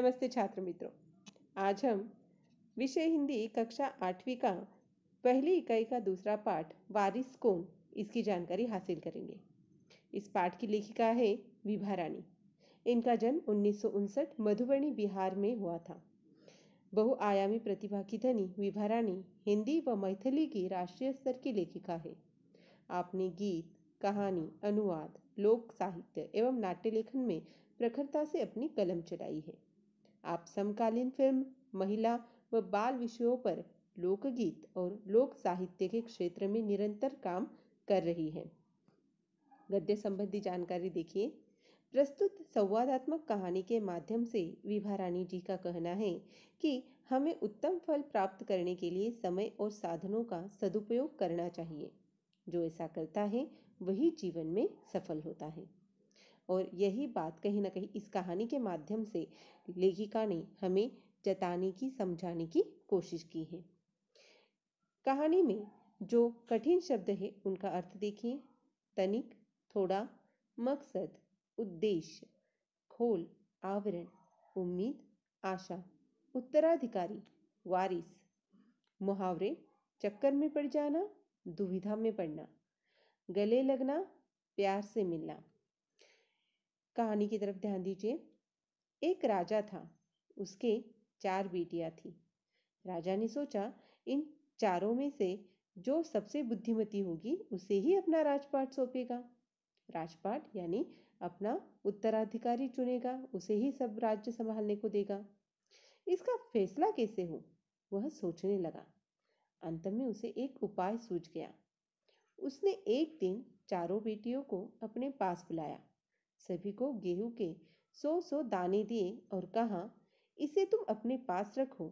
नमस्ते छात्र मित्रों आज हम विषय हिंदी कक्षा आठवीं का पहली इकाई का दूसरा पाठ वारिस कौन इसकी जानकारी हासिल करेंगे इस पाठ की लेखिका है विभा रानी इनका जन्म उन्नीस मधुबनी बिहार में हुआ था बहुआयामी प्रतिभा की धनी विभा रानी हिंदी व मैथिली की राष्ट्रीय स्तर की लेखिका है आपने गीत कहानी अनुवाद लोक साहित्य एवं नाट्य लेखन में प्रखरता से अपनी कलम चलाई है आप समकालीन फिल्म महिला व बाल विषयों पर लोकगीत और लोक साहित्य के क्षेत्र में निरंतर काम कर रही हैं गद्य संबंधी जानकारी देखिए प्रस्तुत संवादात्मक कहानी के माध्यम से विभा रानी जी का कहना है कि हमें उत्तम फल प्राप्त करने के लिए समय और साधनों का सदुपयोग करना चाहिए जो ऐसा करता है वही जीवन में सफल होता है और यही बात कहीं ना कहीं इस कहानी के माध्यम से लेखिका ने हमें जताने की समझाने की कोशिश की है कहानी में जो कठिन शब्द है उनका अर्थ देखिए तनिक थोड़ा मकसद उद्देश्य खोल आवरण उम्मीद आशा उत्तराधिकारी वारिस मुहावरे चक्कर में पड़ जाना दुविधा में पड़ना गले लगना प्यार से मिलना कहानी की तरफ ध्यान दीजिए एक राजा था उसके चार बेटियां थी राजा ने सोचा इन चारों में से जो सबसे बुद्धिमती होगी उसे ही अपना राजपाट सौंपेगा राजपाट यानी अपना उत्तराधिकारी चुनेगा उसे ही सब राज्य संभालने को देगा इसका फैसला कैसे हो वह सोचने लगा अंत में उसे एक उपाय सूझ गया उसने एक दिन चारों बेटियों को अपने पास बुलाया सभी को गेहूं के सौ सौ दाने दिए और कहा इसे तुम अपने पास रखो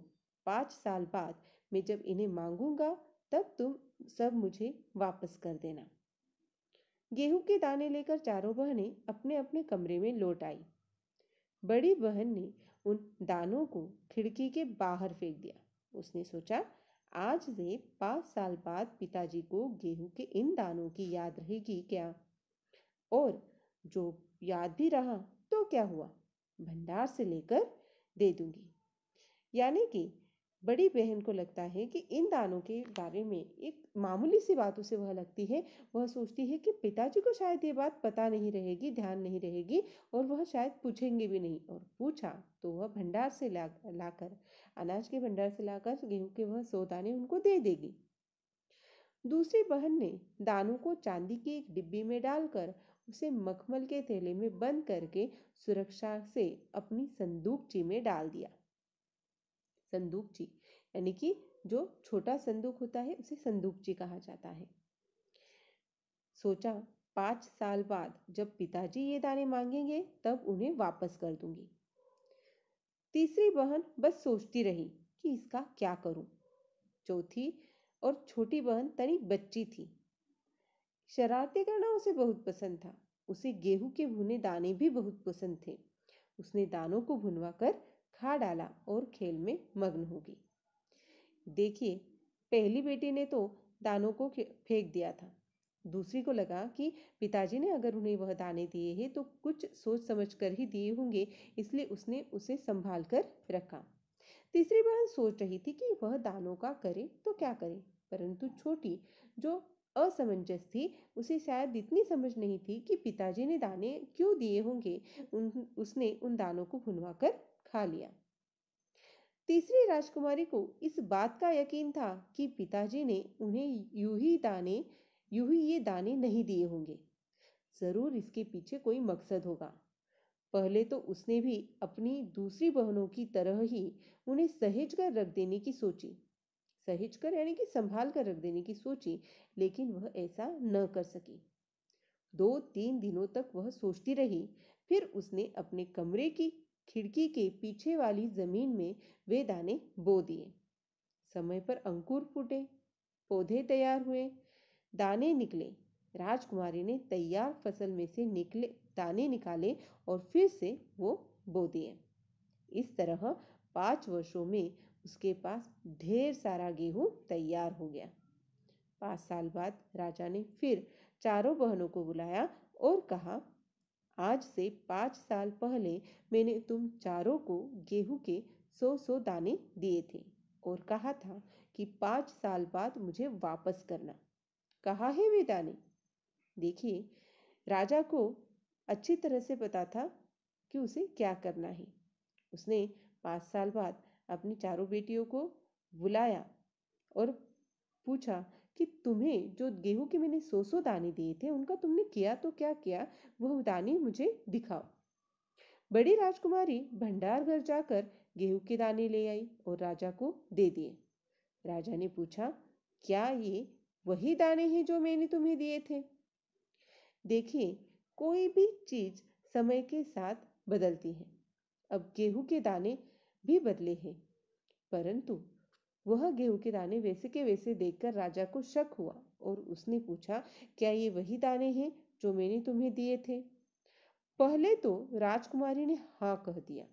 पांच साल बाद मैं जब इन्हें मांगूंगा तब तुम सब मुझे वापस कर देना गेहूं के दाने लेकर चारों बहनें अपने अपने कमरे में लौट आई बड़ी बहन ने उन दानों को खिड़की के बाहर फेंक दिया उसने सोचा आज से पांच साल बाद पिताजी को गेहूं के इन दानों की याद रहेगी क्या और जो याद भी रहा तो क्या हुआ भंडार से लेकर दे दूंगी यानी कि बड़ी बहन को लगता है कि इन दानों के बारे में एक मामूली सी बात उसे वह लगती है वह सोचती है कि पिताजी को शायद ये बात पता नहीं रहेगी ध्यान नहीं रहेगी और वह शायद पूछेंगे भी नहीं और पूछा तो वह भंडार से ला लाकर अनाज के भंडार से लाकर गेहूं के वह सौ दाने उनको दे देगी दूसरी बहन ने दानों को चांदी की एक डिब्बी में डालकर उसे मखमल के थैले में बंद करके सुरक्षा से अपनी संदूकची में डाल दिया संदूकची यानी कि जो छोटा संदूक होता है उसे संदूकची कहा जाता है सोचा पांच साल बाद जब पिताजी ये दाने मांगेंगे तब उन्हें वापस कर दूंगी तीसरी बहन बस सोचती रही कि इसका क्या करूं चौथी और छोटी बहन तनी बच्ची थी शरारती करना उसे बहुत पसंद था उसे गेहूं के भुने दाने भी बहुत पसंद थे उसने दानों को भुनवा कर खा डाला और खेल में मग्न हो गई देखिए पहली बेटी ने तो दानों को फेंक दिया था दूसरी को लगा कि पिताजी ने अगर उन्हें वह दाने दिए हैं तो कुछ सोच समझ कर ही दिए होंगे इसलिए उसने उसे संभाल कर रखा तीसरी बहन सोच रही थी कि वह दानों का करे तो क्या करे परंतु छोटी जो असमंजस थी उसे शायद इतनी समझ नहीं थी कि पिताजी ने दाने क्यों दिए होंगे उन उसने उन दानों को भुनवा कर खा लिया तीसरी राजकुमारी को इस बात का यकीन था कि पिताजी ने उन्हें यूं ही दाने यूं ही ये दाने नहीं दिए होंगे जरूर इसके पीछे कोई मकसद होगा पहले तो उसने भी अपनी दूसरी बहनों की तरह ही उन्हें सहेज कर रख देने की सोची सहेज कर यानी कि संभाल कर रख देने की सोची लेकिन वह ऐसा न कर सकी दो तीन दिनों तक वह सोचती रही फिर उसने अपने कमरे की खिड़की के पीछे वाली जमीन में वे दाने बो दिए समय पर अंकुर फूटे पौधे तैयार हुए दाने निकले राजकुमारी ने तैयार फसल में से निकले दाने निकाले और फिर से वो बो दिए इस तरह पाँच वर्षों में उसके पास ढेर सारा गेहूं तैयार हो गया पांच साल बाद राजा ने फिर चारों बहनों को बुलाया और कहा आज से पांच साल पहले मैंने तुम चारों को गेहूं के सौ सौ दाने दिए थे और कहा था कि पांच साल बाद मुझे वापस करना कहा है वे दाने देखिए राजा को अच्छी तरह से पता था कि उसे क्या करना है उसने पांच साल बाद अपनी चारों बेटियों को बुलाया और पूछा कि तुम्हें जो गेहूं के मैंने सो सो दाने दिए थे उनका तुमने किया तो क्या किया वह दाने मुझे दिखाओ बड़ी राजकुमारी भंडार घर जाकर गेहूं के दाने ले आई और राजा को दे दिए राजा ने पूछा क्या ये वही दाने हैं जो मैंने तुम्हें दिए थे देखिए कोई भी चीज समय के साथ बदलती है अब गेहूं के दाने भी बदले हैं परंतु वह गेहूं के दाने वैसे के वैसे देखकर राजा को शक हुआ और उसने पूछा क्या ये वही दाने हैं जो मैंने तुम्हें दिए थे पहले तो राजकुमारी ने हाँ कह दिया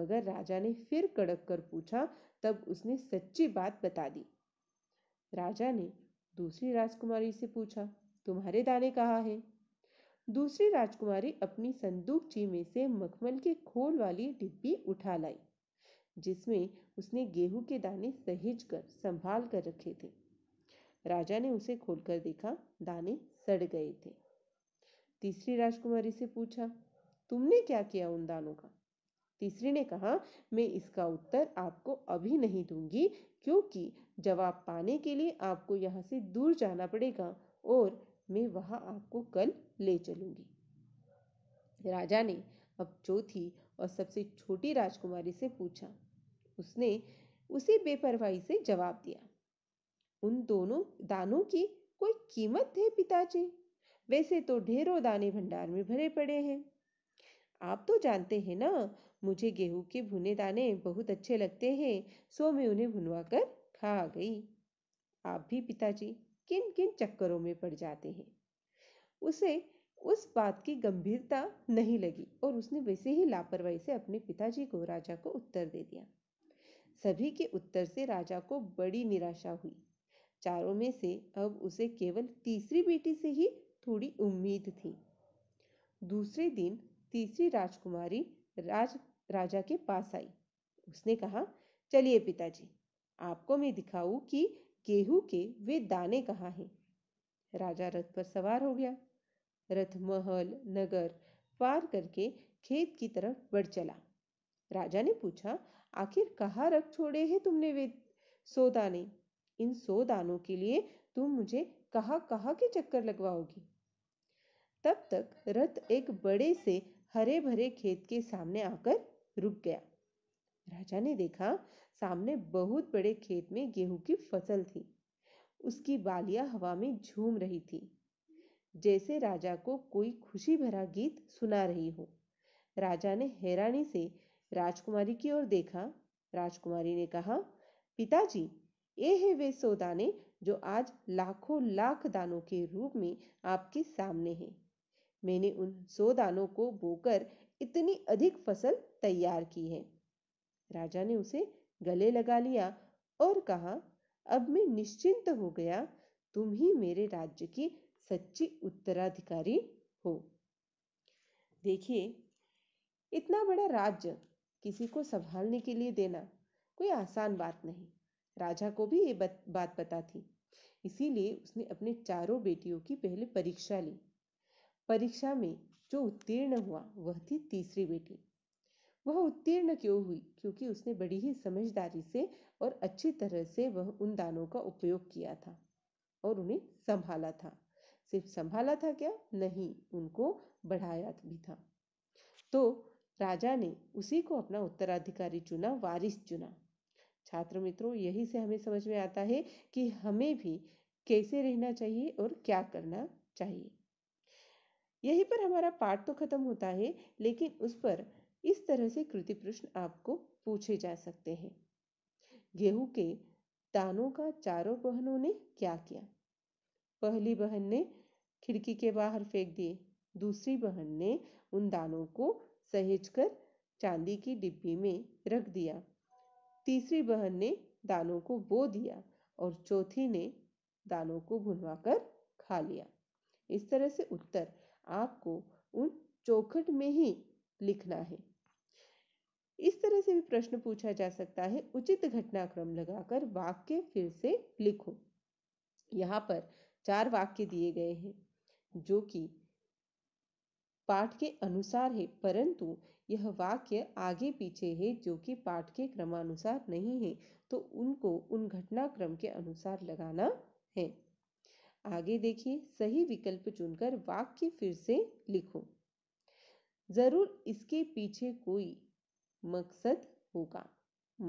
मगर राजा ने फिर कड़क कर पूछा तब उसने सच्ची बात बता दी राजा ने दूसरी राजकुमारी से पूछा तुम्हारे दाने कहाँ हैं दूसरी राजकुमारी अपनी संदूक में से मखमल के खोल वाली डिब्बी उठा लाई जिसमें उसने गेहूं के दाने सहेज कर संभाल कर रखे थे राजा ने उसे खोलकर देखा दाने सड़ गए थे तीसरी राजकुमारी से पूछा तुमने क्या किया उन दानों का तीसरी ने कहा मैं इसका उत्तर आपको अभी नहीं दूंगी क्योंकि जवाब पाने के लिए आपको यहाँ से दूर जाना पड़ेगा और मैं वहाँ आपको कल ले चलूंगी राजा ने अब चौथी और सबसे छोटी राजकुमारी से पूछा उसने उसी बेपरवाही से जवाब दिया उन दोनों दानों की कोई कीमत है पिताजी वैसे तो ढेरों दाने भंडार में भरे पड़े हैं आप तो जानते हैं ना मुझे गेहूं के भुने दाने बहुत अच्छे लगते हैं सो मैं उन्हें भुनवा कर खा गई आप भी पिताजी किन किन चक्करों में पड़ जाते हैं उसे उस बात की गंभीरता नहीं लगी और उसने वैसे ही लापरवाही से अपने पिताजी को राजा को उत्तर दे दिया सभी के उत्तर से राजा को बड़ी निराशा हुई चारों में से अब उसे केवल तीसरी बेटी से ही थोड़ी उम्मीद थी दूसरे दिन तीसरी राजकुमारी राज राजा के पास आई उसने कहा चलिए पिताजी आपको मैं दिखाऊं कि गेहूं के वे दाने कहाँ हैं राजा रथ पर सवार हो गया रथ महल नगर पार करके खेत की तरफ बढ़ चला राजा ने पूछा आखिर कहाँ रख छोड़े हैं तुमने वे सो दाने इन सो दानों के लिए तुम मुझे कहाँ कहाँ के चक्कर लगवाओगी तब तक रथ एक बड़े से हरे भरे खेत के सामने आकर रुक गया राजा ने देखा सामने बहुत बड़े खेत में गेहूं की फसल थी उसकी बालियां हवा में झूम रही थी जैसे राजा को कोई खुशी भरा गीत सुना रही हो राजा ने हैरानी से राजकुमारी की ओर देखा राजकुमारी ने कहा पिताजी ये है वे सो दाने जो आज लाखों लाख दानों के रूप में आपके सामने हैं मैंने उन सो दानों को बोकर इतनी अधिक फसल तैयार की है राजा ने उसे गले लगा लिया और कहा अब मैं निश्चिंत हो गया तुम ही मेरे राज्य की सच्ची उत्तराधिकारी हो देखिए इतना बड़ा राज्य किसी को संभालने के लिए देना कोई आसान बात नहीं राजा को भी ये बात पता थी इसीलिए उसने अपने चारों बेटियों की पहले परीक्षा ली परीक्षा में जो उत्तीर्ण हुआ वह थी तीसरी बेटी वह उत्तीर्ण क्यों हुई क्योंकि उसने बड़ी ही समझदारी से और अच्छी तरह से वह उन दानों का उपयोग किया था और उन्हें संभाला था सिर्फ संभाला था क्या नहीं उनको बढ़ाया भी था तो राजा ने उसी को अपना उत्तराधिकारी चुना वारिस चुना छात्र मित्रों यही से हमें समझ में आता है कि हमें भी कैसे रहना चाहिए और क्या करना चाहिए यही पर हमारा पाठ तो खत्म होता है लेकिन उस पर इस तरह से कृति प्रश्न आपको पूछे जा सकते हैं गेहूं के दानों का चारों बहनों ने क्या किया पहली बहन ने खिड़की के बाहर फेंक दिए दूसरी बहन ने उन दानों को सहेज कर चांदी की डिब्बी में रख दिया तीसरी बहन ने दानों को बो दिया और चौथी ने दानों को भुनवा कर खा लिया इस तरह से उत्तर आपको उन चौखट में ही लिखना है इस तरह से भी प्रश्न पूछा जा सकता है उचित घटनाक्रम लगाकर वाक्य फिर से लिखो यहाँ पर चार वाक्य दिए गए हैं जो कि पाठ के अनुसार है परंतु यह वाक्य आगे पीछे है जो कि पाठ के क्रमानुसार नहीं है तो उनको उन घटनाक्रम के अनुसार लगाना है आगे देखिए सही विकल्प चुनकर वाक्य फिर से लिखो जरूर इसके पीछे कोई मकसद होगा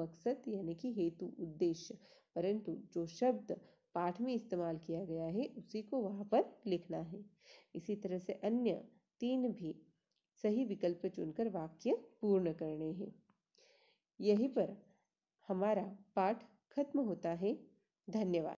मकसद यानी कि हेतु उद्देश्य परंतु जो शब्द पाठ में इस्तेमाल किया गया है उसी को वहां पर लिखना है इसी तरह से अन्य तीन भी सही विकल्प चुनकर वाक्य पूर्ण करने हैं यहीं पर हमारा पाठ खत्म होता है धन्यवाद